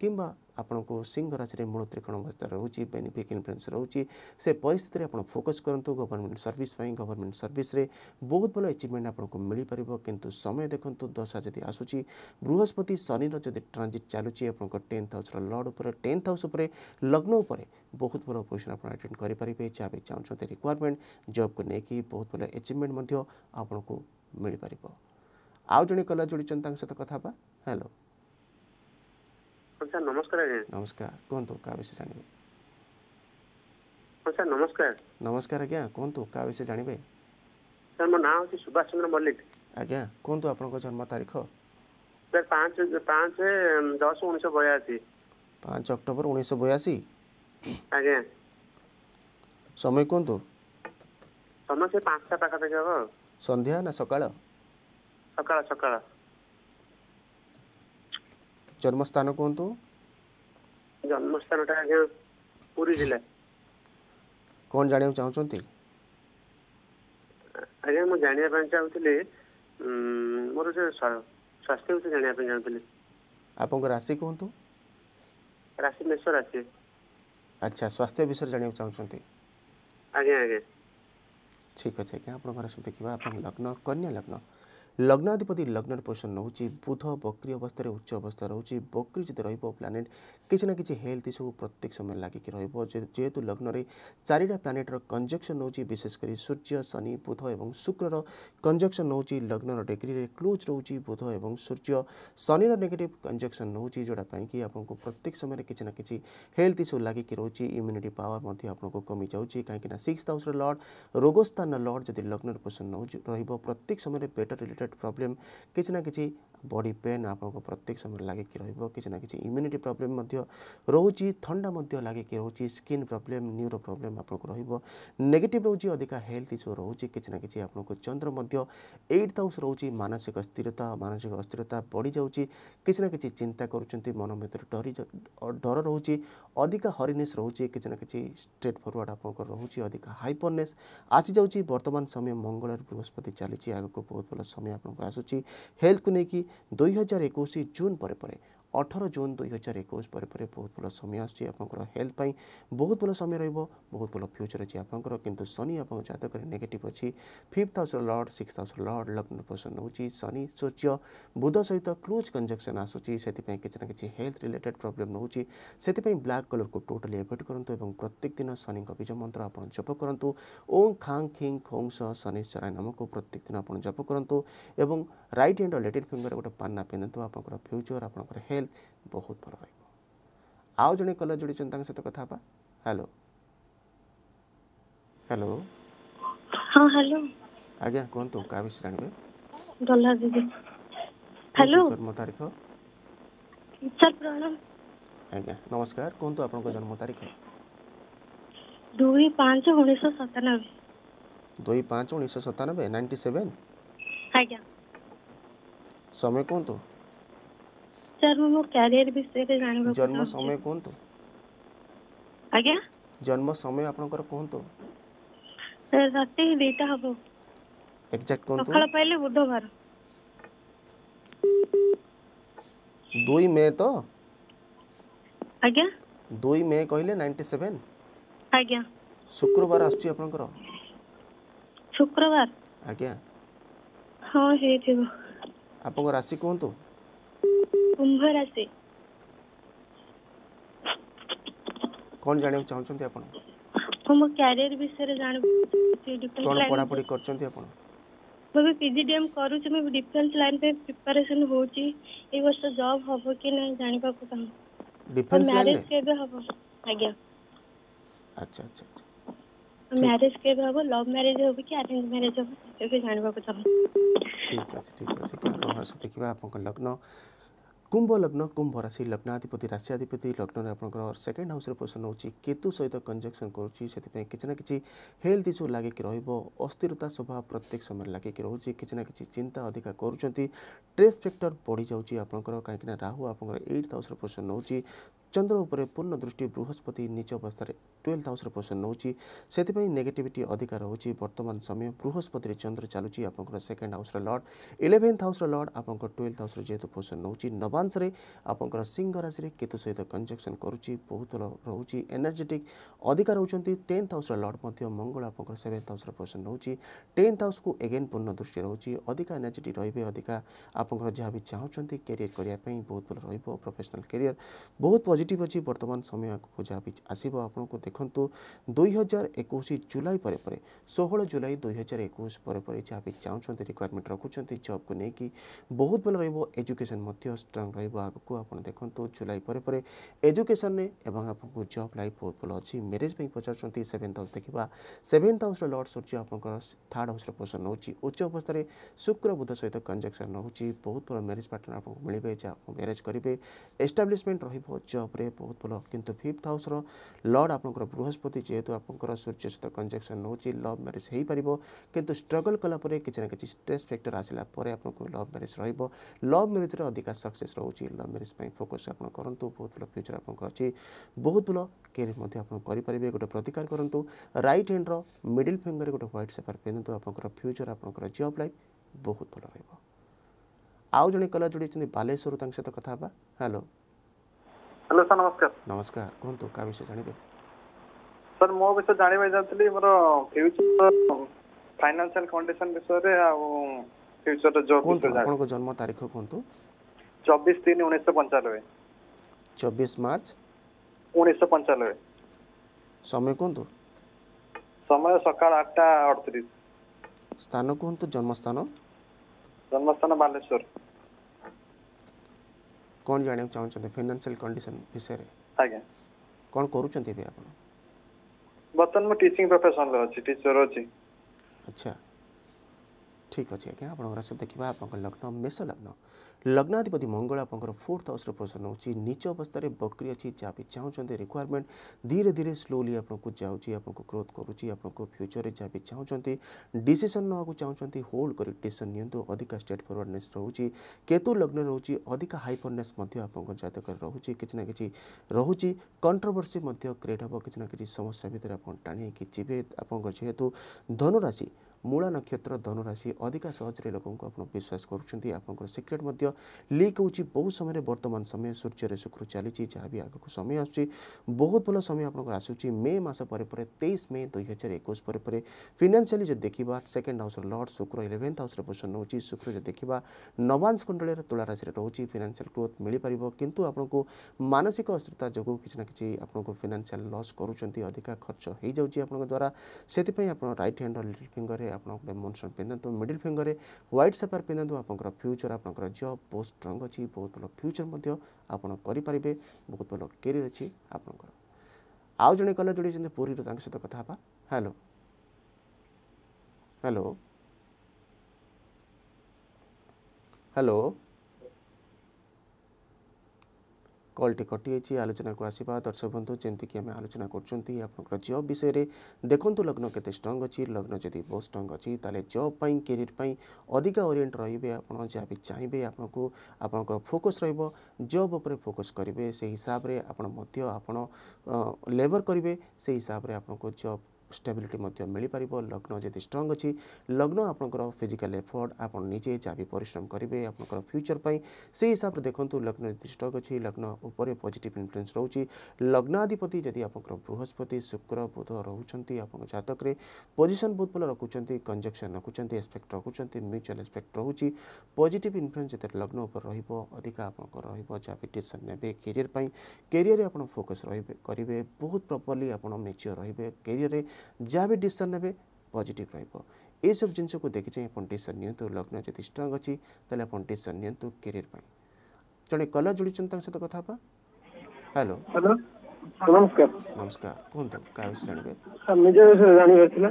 किंवा ଆପଣଙ୍କୁ ସିଂହ ରାଶିରେ ମୂଳ ତ୍ରିକୋଣ ଅବସ୍ଥା ରହୁଛି ବେନିଫିକ୍ ଇନଫ୍ଲୁଏନ୍ସ ରହୁଛି ସେ ପରିସ୍ଥିତିରେ ଆପଣ ଫୋକସ୍ କରନ୍ତୁ ଗଭର୍ଣ୍ଣମେଣ୍ଟ ସର୍ଭିସ୍ ପାଇଁ ଗଭର୍ଣ୍ଣମେଣ୍ଟ ସର୍ଭିସ୍ରେ ବହୁତ ଭଲ ଏଚିଭମେଣ୍ଟ ଆପଣଙ୍କୁ ମିଳିପାରିବ କିନ୍ତୁ ସମୟ ଦେଖନ୍ତୁ ଦଶା ଯଦି ଆସୁଛି ବୃହସ୍ପତି ଶନିର ଯଦି ଟ୍ରାଞ୍ଜିଟ୍ ଚାଲୁଛି ଆପଣଙ୍କ ଟେନ୍ଥ ହାଉସ୍ର ଲର୍ଡ଼ ଉପରେ ଟେନ୍ଥ ହାଉସ୍ ଉପରେ ଲଗ୍ନ ଉପରେ ବହୁତ ଭଲ ପୋଜିସନ୍ ଆପଣ ଆଟେଣ୍ଡ କରିପାରିବେ ଯାହା ବି ଚାହୁଁଛନ୍ତି ରିକ୍ୱାରମେଣ୍ଟ ଜବ୍କୁ ନେଇକି ବହୁତ ଭଲ ଏଚିଭମେଣ୍ଟ ମଧ୍ୟ ଆପଣଙ୍କୁ ମିଳିପାରିବ ଆଉ ଜଣେ କଲା ଯୋଡ଼ିଛନ୍ତି ତାଙ୍କ ସହିତ କଥା ହେବା ହ୍ୟାଲୋ ହଁ ସାର୍ ନମସ୍କାର ଆଜ୍ଞା ନମସ୍କାର କୁହନ୍ତୁ କାହା ବିଷୟ ଜାଣିବେ ହଁ ସାର୍ ନମସ୍କାର ନମସ୍କାର ଆଜ୍ଞା କୁହନ୍ତୁ କାହା ବିଷୟ ଜାଣିବେ ସାର୍ ମୋ ନାଁ ହେଉଛି ସୁଭାଷ ଚନ୍ଦ୍ର ମଲ୍ଲିକ ଆଜ୍ଞା କୁହନ୍ତୁ ଆପଣଙ୍କ ଜନ୍ମ ତାରିଖ ସାର୍ ପାଞ୍ଚ ପାଞ୍ଚ ଦଶ ଉଣେଇଶହ ବୟାଅଶୀ ପାଞ୍ଚ ଅକ୍ଟୋବର ଉଣେଇଶହ ବୟାଅଶୀ ଆଜ୍ଞା ସମୟ କୁହନ୍ତୁ ସମୟ ସେ ପାଞ୍ଚଟା ପାଖାପାଖି ହେବ ସନ୍ଧ୍ୟା ନା ସକାଳ ସକାଳ ସକାଳ ଜନ୍ମସ୍ଥାନ କୁହନ୍ତୁ ଜନ୍ମସ୍ଥାନଟା ଆଜ୍ଞା ପୁରୀ ଜିଲ୍ଲା କ'ଣ ଜାଣିବାକୁ ଚାହୁଁଛନ୍ତି ଆଜ୍ଞା ମୁଁ ଜାଣିବା ପାଇଁ ଚାହୁଁଥିଲି ମୋର ସେ ସ୍ୱାସ୍ଥ୍ୟ ବିଷୟରେ ଜାଣିବା ପାଇଁ ଚାହୁଁଥିଲି ଆପଣଙ୍କ ରାଶି କୁହନ୍ତୁ ରାଶି ମେଷ ରାଶି ଆଚ୍ଛା ସ୍ୱାସ୍ଥ୍ୟ ବିଷୟରେ ଜାଣିବାକୁ ଚାହୁଁଛନ୍ତି ଆଜ୍ଞା ଆଜ୍ଞା ଠିକ୍ ଅଛି ଆଜ୍ଞା ଆପଣଙ୍କ ଘରେ ସବୁ ଦେଖିବା ଆପଣ ଲଗ୍ନ କନ୍ୟା ଲଗ୍ନ लग्नाधिपति लग्न पोजिशन नौ बुध बकरी अवस्था उच्च अवस्था रोच बकरी जब रही प्लानेट किसी ना कि हेल्थ इश्यू प्रत्येक समय लगिक रेहेतु लग्न में चारिटा प्लानेटर कंजक्शन नौ विशेषकर सूर्य शनि बुध और शुक्रर कंजक्शन नौ लग्न डिग्री में क्लोज रोच बुध और सूर्य शनि नेगेट कंजक्शन नौ जोटापाई कि आपको प्रत्येक समय कि ना कि हेल्थ इश्यू लगिक रोच इम्यूनिट पावर आपको कमी जाऊँगी कहीं सिक्स हाउस लड रोगस्थान स्थान लड़ जब लग्न पोजिशन नौ रत्येक समय पेट रिलेटेड रिलेटेड प्रॉब्लम କିଛି ନା କିଛି बॉडी पेन आपको प्रत्येक समय लगे कि रही ना कि इम्यूनिटी प्रॉब्लम रोचे थंडा लगे कि रोचे स्किन प्रॉब्लम न्यूरो प्रॉब्लम आपको रेगेटिव रोचे अधिका हेल्थ इश्यू रोज किसी ना कि आपको चंद्र एट हाउस रोचे मानसिक अस्थिरता मानसिक अस्थिरता बढ़ जाऊँच किसी ना कि चिंता करुँ मन भर डरी डर रोचे अधिका हरीनेस रोज कि ना कि स्ट्रेट फरवर्ड आप रोचे अधिका हाइपरने आसी जा बर्तमान समय मंगल बृहस्पति चली आगे बहुत भल समय आपको आसूँ हेल्थ को लेकिन ଦୁଇ ହଜାର ଏକୋଇଶ ଜୁନ୍ ପରେ ପରେ ଅଠର ଜୁନ୍ ଦୁଇ ହଜାର ଏକୋଇଶ ପରେ ପରେ ବହୁତ ଭଲ ସମୟ ଆସୁଛି ଆପଣଙ୍କର ହେଲ୍ଥ ପାଇଁ ବହୁତ ଭଲ ସମୟ ରହିବ ବହୁତ ଭଲ ଫ୍ୟୁଚର୍ ଅଛି ଆପଣଙ୍କର କିନ୍ତୁ ଶନି ଆପଣଙ୍କ ଜାତକରେ ନେଗେଟିଭ୍ ଅଛି ଫିଫ୍ଥ ହାଉସ୍ର ଲର୍ଡ଼ ସିକ୍ସ ହାଉସ୍ର ଲର୍ଡ଼ ଲଗ୍ନ ପସନ୍ଦ ହେଉଛି ଶନି ସୂର୍ଯ୍ୟ ବୁଧ ସହିତ କ୍ଲୋଜ୍ କଞ୍ଜକ୍ସନ୍ ଆସୁଛି ସେଥିପାଇଁ କିଛି ନା କିଛି ହେଲ୍ଥ ରିଲେଟେଡ଼୍ ପ୍ରୋବ୍ଲେମ୍ ରହୁଛି ସେଥିପାଇଁ ବ୍ଲାକ୍ କଲର୍କୁ ଟୋଟାଲି ଏଭଏଡ଼୍ କରନ୍ତୁ ଏବଂ ପ୍ରତ୍ୟେକ ଦିନ ଶନିଙ୍କ ବୀଜ ମନ୍ତ୍ର ଆପଣ ଜପ କରନ୍ତୁ ଓଁ ଖାଙ୍ଗ ଖିଙ୍ଗ ଖୋଙ୍ଗ ସହ ଶନିଶ୍ଚରାୟ ନାମକୁ ପ୍ରତ୍ୟେକ ଦିନ ଆପଣ ଜପ କରନ୍ତୁ ଏବଂ ରାଇଟ୍ ହ୍ୟାଣ୍ଡ ଲେଟେଡ଼୍ ଫିଙ୍ଗର ଗୋଟେ ପାନା ପିନ୍ଧନ୍ତୁ ଆପଣଙ୍କର ଫ୍ୟୁଚର୍ ଆପଣଙ୍କର ହେଲ୍ଥ ହେଲ୍ଥ ବହୁତ ଭଲ ରହିବ ଆଉ ଜଣେ କଲର୍ ଯୋଡ଼ିଛନ୍ତି ତାଙ୍କ ସହିତ କଥା ହେବା ହ୍ୟାଲୋ ହ୍ୟାଲୋ ହଁ ହ୍ୟାଲୋ ଆଜ୍ଞା କୁହନ୍ତୁ କାହା ବିଷୟରେ ଜାଣିବେ ଡଲା ଦିଦି ହ୍ୟାଲୋ ଜନ୍ମ ତାରିଖ ସାର୍ ପ୍ରଣାମ ଆଜ୍ଞା ନମସ୍କାର କୁହନ୍ତୁ ଆପଣଙ୍କ ଜନ୍ମ ତାରିଖ ଦୁଇ ପାଞ୍ଚ ଉଣେଇଶହ ସତାନବେ ଦୁଇ ପାଞ୍ଚ ଉଣେଇଶହ ସତାନବେ ନାଇଣ୍ଟି ସେଭେନ୍ ଆଜ୍ଞା ସମୟ କୁହନ୍ତୁ ସାର୍ ମୋ କ୍ୟାରିୟର ବିଷୟରେ ଜାଣିବାକୁ ଜନ୍ମ ସମୟ କୁହନ୍ତୁ ଆଜ୍ଞା ଜନ୍ମ ସମୟ ଆପଣଙ୍କର କୁହନ୍ତୁ ରାତି ଦୁଇଟା ହବ ଏକ୍ଜାକ୍ଟ କୁହନ୍ତୁ ସକାଳ ପାଇଲେ ବୁଧବାର ଦୁଇ ମେ ତ ଆଜ୍ଞା ଦୁଇ ମେ କହିଲେ ନାଇଣ୍ଟି ସେଭେନ୍ ଆଜ୍ଞା ଶୁକ୍ରବାର ଆସୁଛି ଆପଣଙ୍କର ଶୁକ୍ରବାର ଆଜ୍ଞା ହଁ ହେଇଥିବ ଆପଣଙ୍କ ରାଶି କୁହନ୍ତୁ କୁମ୍ଭ ରାଶି କଣ ଜାଣିବାକୁ ଚାହୁଁଛନ୍ତି ଆପଣ ମୁଁ ମୋ କ୍ୟାରିୟର ବିଷୟରେ ଜାଣିବାକୁ କଣ ପଢ଼ାପଢ଼ି କରିଛନ୍ତି ଆପଣ ମୁଁ ବି ପିଜିଡିଏମ୍ କରୁଛି ମୁଁ ଡିଫେନ୍ସ ଲାଇନ୍ ପାଇଁ ପ୍ରିପାରେସନ୍ ହେଉଛି ଏଇ ବର୍ଷ ଜବ୍ ହବ କି ନାହିଁ ଜାଣିବାକୁ ଚାହୁଁଛି ଡିଫେନ୍ସ ମ୍ୟାରେଜ୍ କେବେ ହବ ଆଜ୍ଞା ଆଚ୍ଛା ଆଚ୍ଛା ମ୍ୟାରେଜ୍ କେବେ ହବ ଲଭ୍ ମ୍ୟାରେଜ୍ ହବ କି ଆରେଞ୍ଜ ମ୍ୟାରେଜ୍ ହବ ସେବେ ଜାଣିବାକୁ ଚାହୁଁଛି ଠିକ୍ ଅଛି ଠିକ୍ ଅଛି କାରଣ ଦେଖିବା ଆପଣଙ୍କ ଲଗ୍ନ কুম্ভ লগ্ন কুম্ভ রাশি লগ্নাধিপতি রাশিয়াধিপতি লগ্নরে আপনার সেকেন্ড হাউসে পোষণ নেଉଛି কেতু সহিত কনজকশন করুছি সেপাই কিছু না কিছু হেলথ ইস্যু লাগিকি রহব অস্থিরতা স্বভাব প্রত্যেক সময় লাগিকি রয়েছে কিছু না কিছু চিন্তা অধিকা করছেন স্ট্রেস ফ্যাক্টর বড়ি যাচ্ছে আপনার কাইকি না রাহু আপনার এইট হাউসে পোষণ নেଉଛି ଚନ୍ଦ୍ର ଉପରେ ପୂର୍ଣ୍ଣ ଦୃଷ୍ଟି ବୃହସ୍ପତି ନିଜ ଅବସ୍ଥାରେ ଟୁଏଲ୍ଥ ହାଉସ୍ରେ ପସନ୍ଦ ନେଉଛି ସେଥିପାଇଁ ନେଗେଟିଭିଟି ଅଧିକା ରହୁଛି ବର୍ତ୍ତମାନ ସମୟ ବୃହସ୍ପତିରେ ଚନ୍ଦ୍ର ଚାଲୁଛି ଆପଣଙ୍କର ସେକେଣ୍ଡ ହାଉସ୍ର ଲର୍ଡ଼ ଇଲେଭେନ୍ଥ ହାଉସ୍ର ଲର୍ଡ଼ ଆପଣଙ୍କର ଟୁଏଲ୍ଥ ହାଉସ୍ରେ ଯେହେତୁ ପସନ୍ଦ ନେଉଛି ନବାଂଶରେ ଆପଣଙ୍କର ସିଂହ ରାଶିରେ କେତୁ ସହିତ କଞ୍ଜକ୍ସନ୍ କରୁଛି ବହୁତ ରହୁଛି ଏନର୍ଜେଟିକ୍ ଅଧିକା ରହୁଛନ୍ତି ଟେନ୍ଥ ହାଉସ୍ର ଲର୍ଡ଼ ମଧ୍ୟ ମଙ୍ଗଳ ଆପଣଙ୍କର ସେଭେନ୍ଥ ହାଉସ୍ରେ ପସନ୍ଦ ନେଉଛି ଟେନ୍ଥ ହାଉସ୍କୁ ଏଗେନ୍ ପୂର୍ଣ୍ଣ ଦୃଷ୍ଟି ରହୁଛି ଅଧିକା ଏନର୍ଜେଟିକ୍ ରହିବେ ଅଧିକା ଆପଣଙ୍କର ଯାହା ବି ଚାହୁଁଛନ୍ତି କ୍ୟାରିୟର କରିବା ପାଇଁ ବହୁତ ଭଲ ରହିବ ପ୍ରଫେସନାଲ୍ କ୍ୟାରିୟର ବହୁତ পজিটিভ ଅଛି ବର୍ତ୍ତମାନ ସମୟ ଆଗକୁ ଯାହା ବି ଆସିବ ଆପଣଙ୍କୁ ଦେଖନ୍ତୁ ଦୁଇ ହଜାର ଏକୋଇଶ ଜୁଲାଇ ପରେ ପରେ ଷୋହଳ ଜୁଲାଇ ଦୁଇ ହଜାର ଏକୋଇଶ ପରେ ପରେ ଯାହା ବି ଚାହୁଁଛନ୍ତି ରିକ୍ୱାରମେଣ୍ଟ ରଖୁଛନ୍ତି ଜବ୍କୁ ନେଇକି ବହୁତ ଭଲ ରହିବ ଏଜୁକେସନ୍ ମଧ୍ୟ ଷ୍ଟ୍ରଙ୍ଗ ରହିବ ଆଗକୁ ଆପଣ ଦେଖନ୍ତୁ ଜୁଲାଇ ପରେ ପରେ ଏଜୁକେସନ୍ରେ ଏବଂ ଆପଣଙ୍କୁ ଜବ୍ ଲାଇଫ୍ ବହୁତ ଭଲ ଅଛି ମ୍ୟାରେଜ୍ ପାଇଁ ପଚାରୁଛନ୍ତି ସେଭେନ୍ଥ ହାଉସ୍ ଦେଖିବା ସେଭେନ୍ଥ ହାଉସ୍ର ଲର୍ଡ଼ ସୂର୍ଯ୍ୟ ଆପଣଙ୍କର ଥାର୍ଡ଼ ହାଉସ୍ର ପୋଷଣ ରହୁଛି ଉଚ୍ଚ ଅବସ୍ଥାରେ ଶୁକ୍ର ବୁଧ ସହିତ କଞ୍ଜକ୍ସନ୍ ରହୁଛି ବହୁତ ଭଲ ମ୍ୟାରେଜ୍ ପାର୍ଟନର୍ ଆପଣଙ୍କୁ ମିଳିବେ ଯାହା ଆପଣ ମ୍ୟାରେଜ୍ କରିବେ ଏଷ୍ଟାବ୍ଲିଶମେଣ୍ଟ ରହିବ ଜବ୍ ଉପରେ ବହୁତ ଭଲ କିନ୍ତୁ ଫିଫ୍ଥ ହାଉସ୍ର ଲର୍ଡ଼ ଆପଣଙ୍କର ବୃହସ୍ପତି ଯେହେତୁ ଆପଣଙ୍କର ସୂର୍ଯ୍ୟ ସହିତ କଞ୍ଜକ୍ସନ୍ ହେଉଛି ଲଭ୍ ମ୍ୟାରେଜ୍ ହୋଇପାରିବ କିନ୍ତୁ ଷ୍ଟ୍ରଗଲ୍ କଲା ପରେ କିଛି ନା କିଛି ଷ୍ଟ୍ରେସ୍ ଫ୍ୟାକ୍ଟର୍ ଆସିଲା ପରେ ଆପଣଙ୍କୁ ଲଭ୍ ମ୍ୟାରେଜ୍ ରହିବ ଲଭ୍ ମ୍ୟାରେଜ୍ରେ ଅଧିକା ସକ୍ସେସ୍ ରହୁଛି ଲଭ୍ ମ୍ୟାରେଜ୍ ପାଇଁ ଫୋକସ୍ ଆପଣ କରନ୍ତୁ ବହୁତ ଭଲ ଫ୍ୟୁଚର୍ ଆପଣଙ୍କର ଅଛି ବହୁତ ଭଲ କ୍ୟାରିୟର୍ ମଧ୍ୟ ଆପଣ କରିପାରିବେ ଗୋଟେ ପ୍ରତିକାର କରନ୍ତୁ ରାଇଟ୍ ହ୍ୟାଣ୍ଡର ମିଡ଼ିଲ୍ ଫିଙ୍ଗର୍ରେ ଗୋଟେ ହ୍ୱାଇଟ୍ ସେପାର ପିନ୍ଧନ୍ତୁ ଆପଣଙ୍କର ଫ୍ୟୁଚର୍ ଆପଣଙ୍କର ଜବ୍ ଲାଇଫ୍ ବହୁତ ଭଲ ରହିବ ଆଉ ଜଣେ କଲା ଯୋଡ଼ିଛନ୍ତି ବାଲେଶ୍ୱରରୁ ତାଙ୍କ ସହିତ କଥା ହେବା ହ୍ୟାଲୋ ହ୍ୟାଲୋ ସାର୍ ନମସ୍କାର ନମସ୍କାର କୁହନ୍ତୁ କାହା ବିଷୟ ଜାଣିବେ ସାର୍ ମୋ ବିଷୟ ଜାଣିବାକୁ ଚାହୁଁଥିଲି ମୋର ଫ୍ୟୁଚର ଫାଇନାନ୍ସିଆଲ କଣ୍ଡିସନ ବିଷୟରେ ଆଉ ଫ୍ୟୁଚର ଜବ୍ ବିଷୟରେ ଆପଣଙ୍କ ଜନ୍ମ ତାରିଖ କୁହନ୍ତୁ ଚବିଶ ତିନି ଉଣେଇଶହ ପଞ୍ଚାନବେ ଚବିଶ ମାର୍ଚ୍ଚ ଉଣେଇଶହ ପଞ୍ଚାନବେ ସମୟ କୁହନ୍ତୁ ସମୟ ସକାଳ ଆଠଟା ଅଠତିରିଶ ସ୍ଥାନ କୁହନ୍ତୁ ଜନ୍ମସ୍ଥାନ ଜନ୍ମସ୍ଥାନ ବାଲେଶ୍ୱର କ'ଣ ଜାଣିବାକୁ ଚାହୁଁଛନ୍ତି ଫିନାନ୍ସିଆଲ କଣ୍ଡିସନ ବିଷୟରେ ଆଜ୍ଞା କ'ଣ କରୁଛନ୍ତି ଏବେ ଆପଣ ବର୍ତ୍ତମାନ ମୁଁ ଟିଚିଂ ପ୍ରଫେସନରେ ଅଛି ଟିଚର ଅଛି ଆଚ୍ଛା ठीक अच्छे आज्ञा आप देखिए आप लग्न मेष लग्न लग्नाधिपति मंगल आप फोर्थ हाउस पोजिशन होती नीच अवस्था बकरी अच्छी जहाँ भी चाहते रिक्वयरमेंट धीरे धीरे स्लोली आपको जाऊँगी आप ग्रोथ करुच्ची फ्यूचर में जहाँ भी चाहते डीसीसन नाक चाहते होल्ड कर डिशन निधिका स्टेट फरवर्डने रोचे केतु लग्न रोचे अधिका हाइपरने जतक रोचे किसी ना कि रोचे कंट्रोवर्सी क्रिएट हे कि समस्या भितर आप टाणी जीवे आप जेहतु धनुराशि ମୂଳା ନକ୍ଷତ୍ର ଧନୁରାଶି ଅଧିକା ସହଜରେ ଲୋକଙ୍କୁ ଆପଣ ବିଶ୍ୱାସ କରୁଛନ୍ତି ଆପଣଙ୍କର ସିକ୍ରେଟ୍ ମଧ୍ୟ ଲିକ୍ ହେଉଛି ବହୁତ ସମୟରେ ବର୍ତ୍ତମାନ ସମୟ ସୂର୍ଯ୍ୟରେ ଶୁକ୍ର ଚାଲିଛି ଯାହା ବି ଆଗକୁ ସମୟ ଆସୁଛି ବହୁତ ଭଲ ସମୟ ଆପଣଙ୍କର ଆସୁଛି ମେ ମାସ ପରେ ପରେ ତେଇଶ ମେ ଦୁଇ ହଜାର ଏକୋଇଶ ପରେ ପରେ ଫିନାନ୍ସିଆଲି ଯଦି ଦେଖିବା ସେକେଣ୍ଡ ହାଉସ୍ର ଲର୍ଡ଼ ଶୁକ୍ର ଇଲେଭେନ୍ଥ ହାଉସ୍ରେ ପୋଜିସନ୍ ନେଉଛି ଶୁକ୍ର ଯଦି ଦେଖିବା ନବାଂଶ କୁଣ୍ଡଳୀର ତୁଳାରାଶିରେ ରହୁଛି ଫିନାନ୍ସିଆଲ ଗ୍ରୋଥ୍ ମିଳିପାରିବ କିନ୍ତୁ ଆପଣଙ୍କୁ ମାନସିକ ଅସ୍ଥିରତା ଯୋଗୁଁ କିଛି ନା କିଛି ଆପଣଙ୍କୁ ଫିନାନ୍ସିଆଲ ଲସ୍ କରୁଛନ୍ତି ଅଧିକା ଖର୍ଚ୍ଚ ହୋଇଯାଉଛି ଆପଣଙ୍କ ଦ୍ୱାରା ସେଥିପାଇଁ ଆପଣ ରାଇଟ୍ ହ୍ୟାଣ୍ଡର ଲିଟିଲ୍ ଫିଙ୍ଗରରେ आपन गोटे मनसन पिंधतु मिडिल फिंगर रे व्हाइट सेपर पिंधतु आपन फ्यूचर आपन जॉब पोस्ट स्ट्रांग अछि बहुत बल फ्यूचर मध्ये आपन करि परिबे बहुत बल करियर अछि आपन कर आउ जने कला जुडी छथि पुरी रो तांके सते कथा हा हेलो हेलो हेलो কলটি কটিযাই আলোচনাকু আসবা দর্শক বন্ধু যেমিকি আমি আলোচনা করছেন আপনার জব বিষয়ে দেখুন লগ্ন কেতে স্ট্রং অছি লগ্ন যদি বহু স্ট্রং অছি তাহলে জব পাই ক্যারিয়ার পাই অধিকা ওরিয়েন্ট রহবে আপনার যা বি চাইবে আপনার আপনার ফোকস রহব জব উপরে ফোকস করবে সেই হিসাবে আপনার মধ্য আপনার লেবর করবে সেই হিসাবে আপনার জব ଷ୍ଟେବିଲିଟି ମଧ୍ୟ ମିଳିପାରିବ ଲଗ୍ନ ଯଦି ଷ୍ଟ୍ରଙ୍ଗ ଅଛି ଲଗ୍ନ ଆପଣଙ୍କର ଫିଜିକାଲ୍ ଏଫର୍ଟ ଆପଣ ନିଜେ ଯାହା ବି ପରିଶ୍ରମ କରିବେ ଆପଣଙ୍କର ଫ୍ୟୁଚର୍ ପାଇଁ ସେହି ହିସାବରେ ଦେଖନ୍ତୁ ଲଗ୍ନ ଯଦି ଷ୍ଟ୍ରଙ୍ଗ ଅଛି ଲଗ୍ନ ଉପରେ ପଜିଟିଭ୍ ଇନଫ୍ଲୁଏନ୍ସ ରହୁଛି ଲଗ୍ନାଧିପତି ଯଦି ଆପଣଙ୍କର ବୃହସ୍ପତି ଶୁକ୍ର ବୁଧ ରହୁଛନ୍ତି ଆପଣଙ୍କ ଜାତକରେ ପୋଜିସନ୍ ବହୁତ ଭଲ ରଖୁଛନ୍ତି କଞ୍ଜକ୍ସନ୍ ରଖୁଛନ୍ତି ଏସ୍ପେକ୍ଟ ରଖୁଛନ୍ତି ମ୍ୟୁଚୁଆଲ୍ ଏସ୍ପେକ୍ଟ ରହୁଛି ପଜିଟିଭ୍ ଇନଫ୍ଲୁଏନ୍ସ ଯେତେବେଳେ ଲଗ୍ନ ଉପରେ ରହିବ ଅଧିକା ଆପଣଙ୍କର ରହିବ ଯାହା ବି ଡିସିସନ୍ ନେବେ କ୍ୟାରିୟର୍ ପାଇଁ କ୍ୟାରିୟର୍ରେ ଆପଣ ଫୋକସ୍ ରହିବେ କରିବେ ବହୁତ ପ୍ରପର୍ଲି ଆପଣ ମେଚ୍ୟୁର୍ ରହିବେ କ୍ୟାରିୟର୍ରେ ଯାହା ବି ଡିସିସନ୍ ନେବେ ପଜିଟିଭ୍ ରହିବ ଏସବୁ ଜିନିଷକୁ ଦେଖି ଯାଇ ଆପଣ ଡିସିସନ୍ ନିଅନ୍ତୁ ଲଗ୍ନ ଯଦି ଷ୍ଟ୍ରଙ୍ଗ ଅଛି ତାହେଲେ ଆପଣ ଡିସିସନ୍ ନିଅନ୍ତୁ କ୍ୟାରିୟର ପାଇଁ ଜଣେ କଲର ଯୋଡ଼ିଛନ୍ତି ତାଙ୍କ ସହିତ କଥା ହେବା ହ୍ୟାଲୋ ନମସ୍କାର ନମସ୍କାର କୁହନ୍ତୁ କାହା ବିଷୟରେ ଜାଣିବେ ନିଜ ବିଷୟରେ ଜାଣିବାର ଥିଲା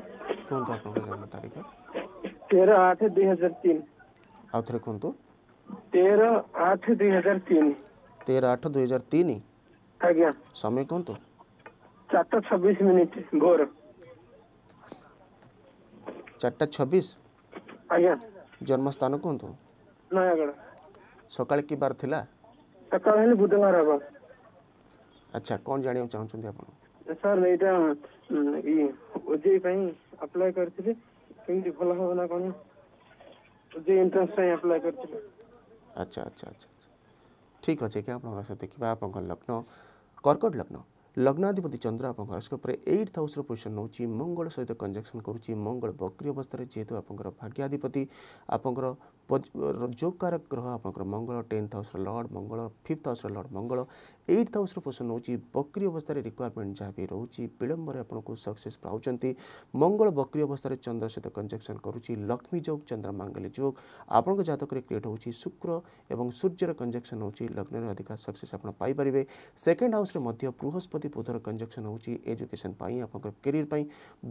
କୁହନ୍ତୁ ଆପଣଙ୍କ ଜନ୍ମ ତାରିଖ ତେର ଆଠ ଦୁଇ ହଜାର ତିନି ଆଉ ଥରେ କୁହନ୍ତୁ ତେର ଆଠ ଦୁଇ ହଜାର ତିନି ତେର ଆଠ ଦୁଇ ହଜାର ତିନି ଆଜ୍ଞା ସମୟ କୁହନ୍ତୁ ଚାରିଟା ଛବିଶ ମିନିଟ୍ ଭୋର ଚାରିଟା ଛବିଶ ଆଜ୍ଞା ଜନ୍ମସ୍ଥାନ କୁହନ୍ତୁ ନୟାଗଡ଼ ସକାଳେ କି ବାର ଥିଲା ସକାଳ ହେଲେ ବୁଧବାର ହେବ ଆଚ୍ଛା କ'ଣ ଜାଣିବାକୁ ଚାହୁଁଛନ୍ତି ଆପଣ ସାର୍ ଏଇଟା ଓଜେଇ ପାଇଁ ଆପ୍ଲାଏ କରିଥିଲି କେମିତି ଭଲ ହେବ ନା କ'ଣ ଓଜେଇ ଏଣ୍ଟ୍ରାନ୍ସ ପାଇଁ ଆପ୍ଲାଏ କରିଥିଲି ଆଚ୍ଛା ଆଚ୍ଛା ଆଚ୍ଛା ଠିକ୍ ଅଛି ଆଜ୍ଞା ଆପଣଙ୍କ ସହିତ ଦେଖିବା ଆପଣଙ୍କ ଲଗ୍ନ କର୍କଟ ଲଗ୍ନ ଲଗ୍ନାଧିପତି ଚନ୍ଦ୍ର ଆପଣଙ୍କ ହସ୍କୋପରେ ଏଇଟ୍ ହାଉସ୍ର ପୋଜିସନ୍ ନେଉଛି ମଙ୍ଗଳ ସହିତ କଞ୍ଜକ୍ସନ୍ କରୁଛି ମଙ୍ଗଳ ବକ୍ରି ଅବସ୍ଥାରେ ଯେହେତୁ ଆପଣଙ୍କର ଭାଗ୍ୟାଧିପତି ଆପଣଙ୍କର যোগ कारक ग्रह আপনার মঙ্গল টেন্থ হাউসর লর্ড মঙ্গল ফিফ্থ হাউসর লর্ড মঙ্গল এইট হাউসর পোষণ হচ্ছে বক্রি অবস্থায় রিকোয়ারমেন্ট যা বি রয়েছে বিলম্বরে আপনার সকসেস পাচ্ছেন মঙ্গল বক্রি অবস্থায় চন্দ্র সহ কনজকশন করুচি লক্ষ্মী যোগ চন্দ্র মাঙ্গলি যোগ আপনার জাতকরে ক্রিয়েট হচ্ছে শুক্র এবং সূর্যর কনজকশন হচ্ছে লগ্নের অধিক সকসেস আপনার পাইপারে সেকেন্ড হাউসে বৃহস্পতি বুধর কনজকশন হচ্ছে এজুকেশন আপনার কেরিয়ার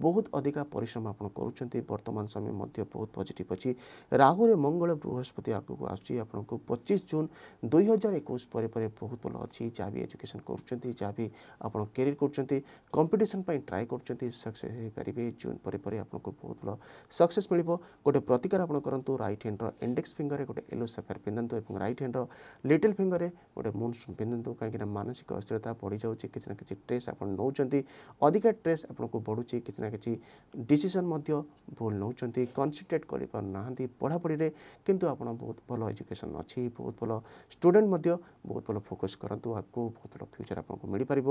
বহুত অধিকা পরিশ্রম আপনার করছেন বর্তমান সময় বহুত পজিটিভ অছি রাহুরে মঙ্গল ସବୁବେଳେ ବୃହସ୍ପତି ଆଗକୁ ଆସୁଛି ଆପଣଙ୍କୁ ପଚିଶ ଜୁନ୍ ଦୁଇ ହଜାର ଏକୋଇଶ ପରେ ପରେ ବହୁତ ଭଲ ଅଛି ଯାହା ବି ଏଜୁକେସନ୍ କରୁଛନ୍ତି ଯାହା ବି ଆପଣ କ୍ୟାରିୟର କରୁଛନ୍ତି କମ୍ପିଟିସନ୍ ପାଇଁ ଟ୍ରାଏ କରୁଛନ୍ତି ସକ୍ସେସ୍ ହୋଇପାରିବେ ଜୁନ୍ ପରେ ପରେ ଆପଣଙ୍କୁ ବହୁତ ଭଲ ସକ୍ସେସ୍ ମିଳିବ ଗୋଟେ ପ୍ରତିକାର ଆପଣ କରନ୍ତୁ ରାଇଟ୍ ହ୍ୟାଣ୍ଡର ଇଣ୍ଡେକ୍ସ ଫିଙ୍ଗରରେ ଗୋଟେ ୟେଲୋ ସେଫାର ପିନ୍ଧନ୍ତୁ ଏବଂ ରାଇଟ୍ ହ୍ୟାଣ୍ଡର ଲିଟିଲ୍ ଫିଙ୍ଗରରେ ଗୋଟେ ମୁନଷ୍ଟୋନ୍ ପିନ୍ଧନ୍ତୁ କାହିଁକିନା ମାନସିକ ଅସ୍ଥିରତା ବଢ଼ିଯାଉଛି କିଛି ନା କିଛି ଷ୍ଟ୍ରେସ୍ ଆପଣ ନେଉଛନ୍ତି ଅଧିକା ଷ୍ଟ୍ରେସ୍ ଆପଣଙ୍କୁ ବଢ଼ୁଛି କିଛି ନା କିଛି ଡିସିସନ୍ ମଧ୍ୟ ଭୁଲ ନେଉଛନ୍ତି କନସେନ୍ଟ୍ରେଟ୍ କରିପାରୁନାହାନ୍ତି ପଢ଼ାପଢ଼ିରେ କିନ୍ତୁ ଆପଣ ବହୁତ ଭଲ ଏଜୁକେସନ୍ ଅଛି ବହୁତ ଭଲ ଷ୍ଟୁଡ଼େଣ୍ଟ ମଧ୍ୟ ବହୁତ ଭଲ ଫୋକସ୍ କରନ୍ତୁ ଆଗକୁ ବହୁତ ଭଲ ଫ୍ୟୁଚର୍ ଆପଣଙ୍କୁ ମିଳିପାରିବ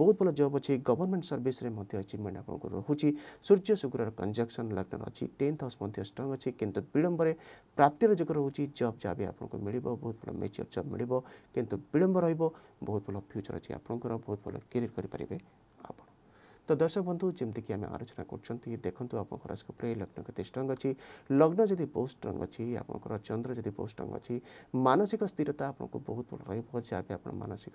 ବହୁତ ଭଲ ଜବ୍ ଅଛି ଗଭର୍ଣ୍ଣମେଣ୍ଟ ସର୍ଭିସରେ ମଧ୍ୟ ଆଚିଭମେଣ୍ଟ ଆପଣଙ୍କୁ ରହୁଛି ସୂର୍ଯ୍ୟ ଶୁକ୍ରର କଞ୍ଜକ୍ସନ୍ ଲଗ୍ନ ଅଛି ଟେନ୍ଥ ହାଉସ୍ ମଧ୍ୟ ଷ୍ଟ୍ରଙ୍ଗ ଅଛି କିନ୍ତୁ ବିଳମ୍ବରେ ପ୍ରାପ୍ତିର ଯୋଗ ରହୁଛି ଜବ୍ ଯାହା ବି ଆପଣଙ୍କୁ ମିଳିବ ବହୁତ ଭଲ ମେଚର୍ ଜବ୍ ମିଳିବ କିନ୍ତୁ ବିଳମ୍ବ ରହିବ ବହୁତ ଭଲ ଫ୍ୟୁଚର୍ ଅଛି ଆପଣଙ୍କର ବହୁତ ଭଲ କ୍ୟାରିୟର୍ କରିପାରିବେ তো দর্শক বন্ধু যেমিତିকি আমি আলোচনা করছেন দেখুন আপনার হরস্কোপে লগ্ন কত স্ট্রং অছি লগ্ন যদি বহু স্ট্রং অছি আপনার চন্দ্র যদি বহু স্ট্রং অছি মানসিক স্থিরতা আপনার বহুত ভাল রহব যা বি আপনার মানসিক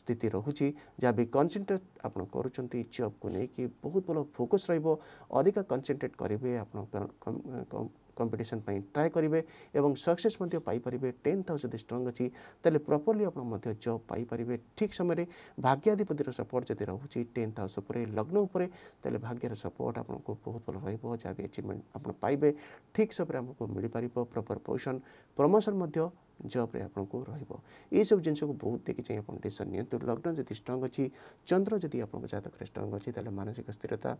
স্থিতি রহুচি যা বি কনসেনট্রেট আপনার করছেন জব জবকু নেই বহুত ভাল ফোকস রহব অধিক কনসেনট্রেট করবে আপনার କମ୍ପିଟିସନ୍ ପାଇଁ ଟ୍ରାଏ କରିବେ ଏବଂ ସକ୍ସେସ୍ ମଧ୍ୟ ପାଇପାରିବେ ଟେନ୍ ହାଉସ୍ ଯଦି ଷ୍ଟ୍ରଙ୍ଗ ଅଛି ତାହେଲେ ପ୍ରପର୍ଲି ଆପଣ ମଧ୍ୟ ଜବ୍ ପାଇପାରିବେ ଠିକ୍ ସମୟରେ ଭାଗ୍ୟାଧିପତିର ସପୋର୍ଟ ଯଦି ରହୁଛି ଟେନ୍ଥ ହାଉସ୍ ଉପରେ ଲଗ୍ନ ଉପରେ ତାହେଲେ ଭାଗ୍ୟର ସପୋର୍ଟ ଆପଣଙ୍କୁ ବହୁତ ଭଲ ରହିବ ଯାହାବି ଆଚିଭମେଣ୍ଟ ଆପଣ ପାଇବେ ଠିକ୍ ସମୟରେ ଆମକୁ ମିଳିପାରିବ ପ୍ରପର୍ ପୋଜିସନ୍ ପ୍ରମୋସନ୍ ମଧ୍ୟ ଜବ୍ରେ ଆପଣଙ୍କୁ ରହିବ ଏଇସବୁ ଜିନିଷକୁ ବହୁତ ଦେଖି ଯାଇ ଆପଣ ଡିସିସନ୍ ନିଅନ୍ତୁ ଲଗ୍ନ ଯଦି ଷ୍ଟ୍ରଙ୍ଗ ଅଛି ଚନ୍ଦ୍ର ଯଦି ଆପଣଙ୍କ ଜାତକରେ ଷ୍ଟ୍ରଙ୍ଗ ଅଛି ତାହେଲେ ମାନସିକ ସ୍ଥିରତା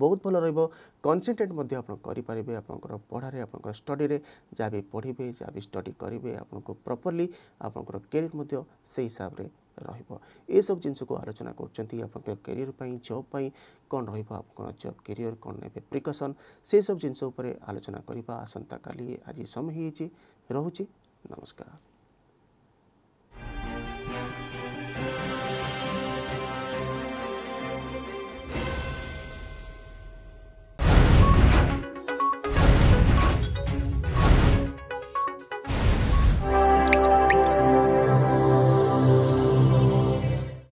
ବହୁତ ଭଲ ରହିବ କନସେନ୍ଟ୍ରେଟ୍ ମଧ୍ୟ ଆପଣ କରିପାରିବେ ଆପଣଙ୍କର ପଢ଼ାରେ ଆପଣଙ୍କର ଷ୍ଟଡ଼ିରେ ଯାହା ବି ପଢ଼ିବେ ଯାହା ବି ଷ୍ଟଡ଼ି କରିବେ ଆପଣଙ୍କୁ ପ୍ରପର୍ଲି ଆପଣଙ୍କର କ୍ୟାରିୟର୍ ମଧ୍ୟ ସେହି ହିସାବରେ ରହିବ ଏସବୁ ଜିନିଷକୁ ଆଲୋଚନା କରୁଛନ୍ତି ଆପଣଙ୍କ କ୍ୟାରିୟର୍ ପାଇଁ ଜବ୍ ପାଇଁ କ'ଣ ରହିବ ଆପଣ ଜବ୍ କ୍ୟାରିୟର୍ କ'ଣ ନେବେ ପ୍ରିକସନ୍ ସେସବୁ ଜିନିଷ ଉପରେ ଆଲୋଚନା କରିବା ଆସନ୍ତାକାଲି ଆଜି ସମୟ ହେଇଛି ରହୁଛି ନମସ୍କାର